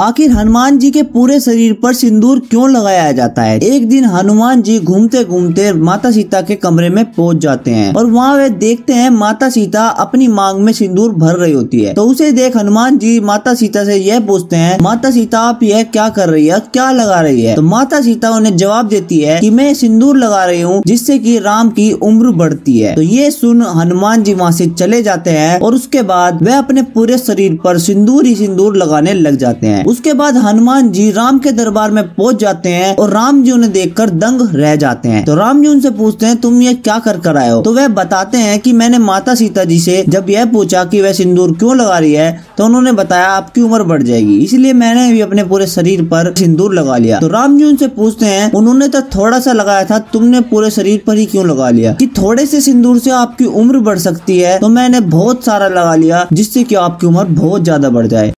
आखिर हनुमान जी के पूरे शरीर पर सिंदूर क्यों लगाया जाता है एक दिन हनुमान जी घूमते घूमते माता सीता के कमरे में पहुंच जाते हैं और वहाँ वे देखते हैं माता सीता अपनी मांग में सिंदूर भर रही होती है तो उसे देख हनुमान जी माता सीता से यह पूछते हैं माता सीता आप यह क्या कर रही है क्या लगा रही है तो माता सीता उन्हें जवाब देती है की मैं सिंदूर लगा रही हूँ जिससे की राम की उम्र बढ़ती है तो ये सुन हनुमान जी वहाँ से चले जाते हैं और उसके बाद वह अपने पूरे शरीर पर सिंदूर ही सिंदूर लगाने लग जाते हैं उसके बाद हनुमान जी राम के दरबार में पहुंच जाते हैं और राम जी उन्हें कर दंग रह जाते हैं तो राम जी उनसे पूछते हैं तुम ये क्या कर कर आयो तो वह बताते हैं की मैंने माता सीता जी से जब यह पूछा की वह सिंदूर क्यों लगा रही है तो उन्होंने बताया आपकी उम्र बढ़ जाएगी इसलिए मैंने भी अपने पूरे शरीर पर सिंदूर लगा लिया तो राम जी उनसे पूछते हैं उन्होंने तो थोड़ा सा लगाया था तुमने पूरे शरीर पर ही क्यों लगा लिया कि थोड़े से सिंदूर से आपकी उम्र बढ़ सकती है तो मैंने बहुत सारा लगा लिया जिससे कि आपकी उम्र बहुत ज्यादा बढ़ जाए